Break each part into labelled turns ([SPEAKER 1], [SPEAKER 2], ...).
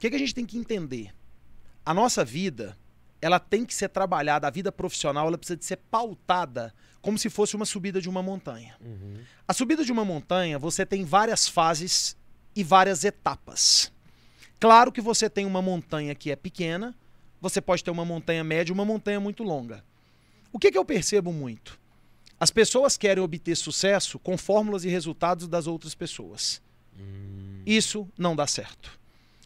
[SPEAKER 1] O que, que a gente tem que entender? A nossa vida, ela tem que ser trabalhada, a vida profissional, ela precisa de ser pautada como se fosse uma subida de uma montanha. Uhum. A subida de uma montanha, você tem várias fases e várias etapas. Claro que você tem uma montanha que é pequena, você pode ter uma montanha média, uma montanha muito longa. O que, que, eu percebo muito? As pessoas querem obter sucesso com fórmulas e resultados das outras pessoas. Hum. Isso não dá certo.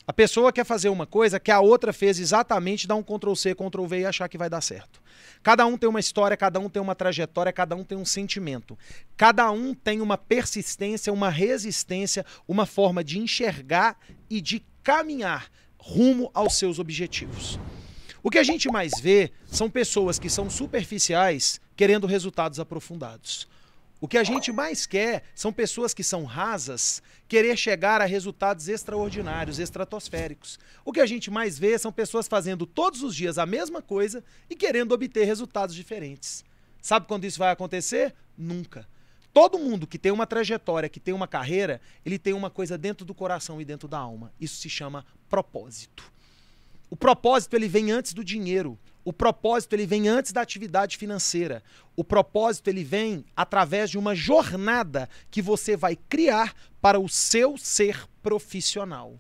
[SPEAKER 1] A pessoa quer fazer uma coisa que a outra fez exatamente, dá um Ctrl C, Ctrl V e achar que vai dar certo. Cada um tem uma história, cada um tem uma trajetória, cada um tem um sentimento. Cada um tem uma persistência, uma resistência, uma forma de enxergar e de caminhar rumo aos seus objetivos. O que a gente mais vê são pessoas que são superficiais querendo resultados aprofundados. O que a gente mais quer são pessoas que são rasas querer chegar a resultados extraordinários, estratosféricos. O que a gente mais vê são pessoas fazendo todos os dias a mesma coisa e querendo obter resultados diferentes. Sabe quando isso vai acontecer? Nunca. Todo mundo que tem uma trajetória, que tem uma carreira, ele tem uma coisa dentro do coração e dentro da alma. Isso se chama propósito. O propósito ele vem antes do dinheiro. O propósito ele vem antes da atividade financeira. O propósito ele vem através de uma jornada que você vai criar para o seu ser profissional.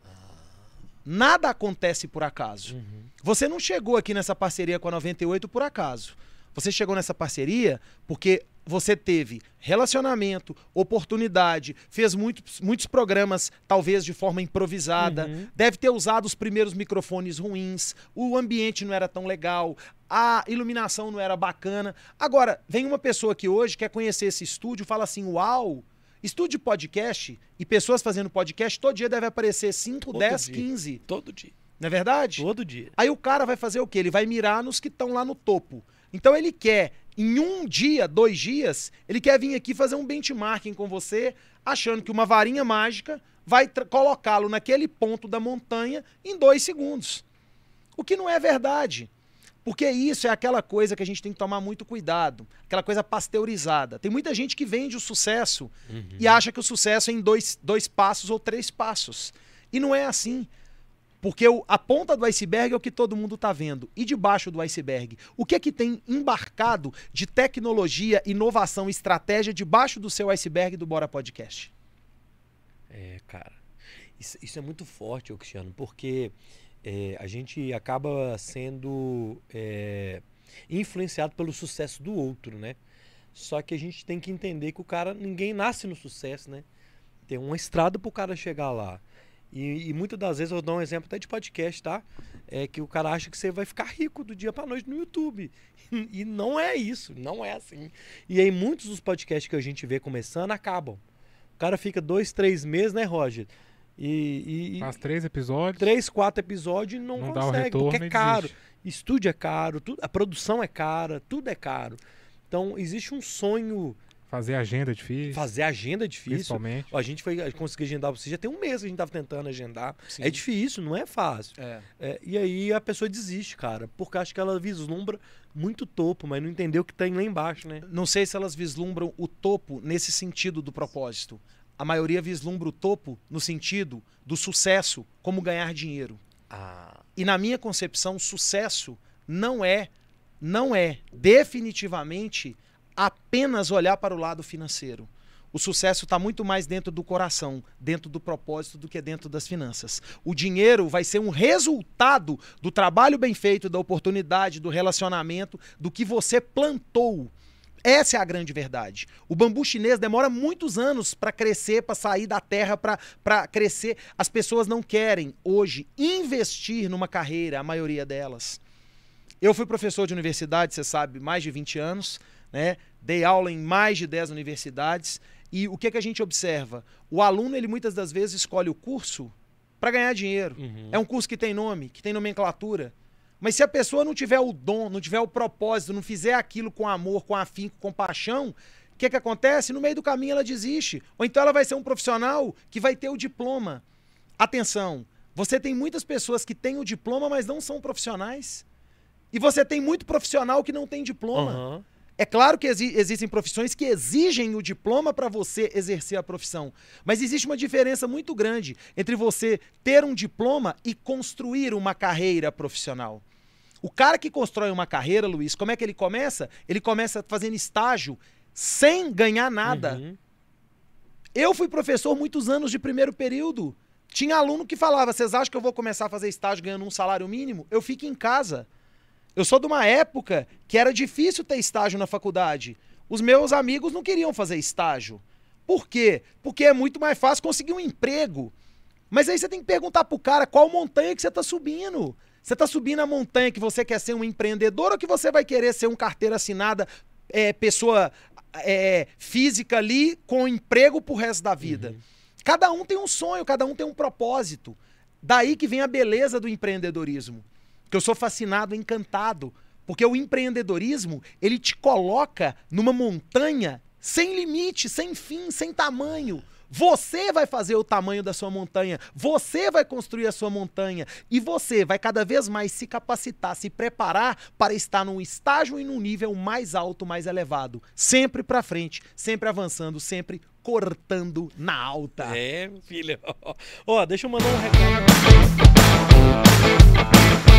[SPEAKER 1] Nada acontece por acaso. Uhum. Você não chegou aqui nessa parceria com a 98 por acaso. Você chegou nessa parceria porque você teve relacionamento, oportunidade, fez muitos programas, talvez de forma improvisada, uhum. deve ter usado os primeiros microfones ruins, o ambiente não era tão legal, a iluminação não era bacana. Agora, vem uma pessoa que hoje, quer conhecer esse estúdio, fala assim: uau! Estúdio podcast e pessoas fazendo podcast, todo dia deve aparecer 5, 10, 15. Todo dia. Não é verdade? Todo dia. Aí o cara vai fazer o quê? Ele vai mirar nos que estão lá no topo. Então ele quer em um dia, dois dias, ele quer vir aqui fazer um benchmarking com você, achando que uma varinha mágica vai colocá-lo naquele ponto da montanha em dois segundos. O que não é verdade. Porque isso é aquela coisa que a gente tem que tomar muito cuidado, aquela coisa pasteurizada. Tem muita gente que vende o sucesso uhum. e acha que o sucesso é em dois, dois passos ou três passos. E não é assim. Porque o, a ponta do iceberg é o que todo mundo está vendo. E debaixo do iceberg? O que é que tem embarcado de tecnologia, inovação, estratégia debaixo do seu iceberg do Bora Podcast?
[SPEAKER 2] É, cara. Isso, isso é muito forte, Cristiano, porque é, a gente acaba sendo é, influenciado pelo sucesso do outro, né? Só que a gente tem que entender que o cara, ninguém nasce no sucesso, né? Tem uma estrada para o cara chegar lá. E, e, muitas das vezes eu dou um exemplo até de podcast, tá? É que o cara acha que você vai ficar rico do dia para noite no YouTube. E, não é isso, não é assim. E aí muitos dos podcasts que a gente vê começando acabam. O cara fica dois, três meses, né, Roger? E, e Faz três episódios. Três, quatro episódios e não, não consegue, retorno, porque é caro. Estúdio é caro, tudo, a produção é cara, tudo é caro. Então existe um sonho Fazer agenda é difícil. Fazer agenda é difícil. Principalmente. A gente foi conseguir agendar você já tem um mês que a gente tava tentando agendar. Sim. É difícil, não é fácil. É. É, e aí a pessoa desiste, cara, porque acho que ela vislumbra muito topo,
[SPEAKER 1] mas não entendeu o que tem lá embaixo, né? Não sei se elas vislumbram o topo nesse sentido do propósito. A maioria vislumbra o topo no sentido do sucesso, como ganhar dinheiro. Ah. E na minha concepção, sucesso não é, não é definitivamente apenas olhar para o lado financeiro. O sucesso está muito mais dentro do coração, dentro do propósito, do que dentro das finanças. O dinheiro vai ser um resultado do trabalho bem feito, da oportunidade, do relacionamento, do que você plantou. Essa é a grande verdade. O bambu chinês demora muitos anos para crescer, para sair da terra, para crescer. As pessoas não querem hoje investir numa carreira, a maioria delas. Eu fui professor de universidade, você sabe, mais de 20 anos né? Dei aula em mais de 10 universidades e o que, é que a gente observa? O aluno, ele muitas das vezes escolhe o curso para ganhar dinheiro. Uhum. É um curso que tem nome, que tem nomenclatura. Mas se a pessoa não tiver o dom, não tiver o propósito, não fizer aquilo com amor, com afinco, com paixão, o que, é que acontece? No meio do caminho ela desiste. Ou então ela vai ser um profissional que vai ter o diploma. Atenção, você tem muitas pessoas que têm o diploma, mas não são profissionais. E você tem muito profissional que não tem diploma. Uhum. É claro que exi existem profissões que exigem o diploma para você exercer a profissão, mas existe uma diferença muito grande entre você ter um diploma e construir uma carreira profissional. O cara que constrói uma carreira, Luiz, como é que ele começa? Ele começa fazendo estágio sem ganhar nada. Uhum. Eu fui professor muitos anos de primeiro período. Tinha aluno que falava: vocês acham que eu vou começar a fazer estágio ganhando um salário mínimo? Eu fico em casa. Eu sou de uma época que era difícil ter estágio na faculdade. Os meus amigos não queriam fazer estágio. Por quê? Porque é muito mais fácil conseguir um emprego. Mas aí você tem que perguntar pro cara qual montanha que você está subindo. Você está subindo a montanha que você quer ser um empreendedor ou que você vai querer ser um carteira assinada, é, pessoa é, física ali, com emprego pro resto da vida? Uhum. Cada um tem um sonho, cada um tem um propósito. Daí que vem a beleza do empreendedorismo que eu sou fascinado, encantado, porque o empreendedorismo, ele te coloca numa montanha sem limite, sem fim, sem tamanho. Você vai fazer o tamanho da sua montanha, você vai construir a sua montanha e você vai cada vez mais se capacitar, se preparar para estar num estágio e num nível mais alto, mais elevado, sempre para frente, sempre avançando, sempre cortando na alta. É, filho. Ó, deixa eu mandar um recado.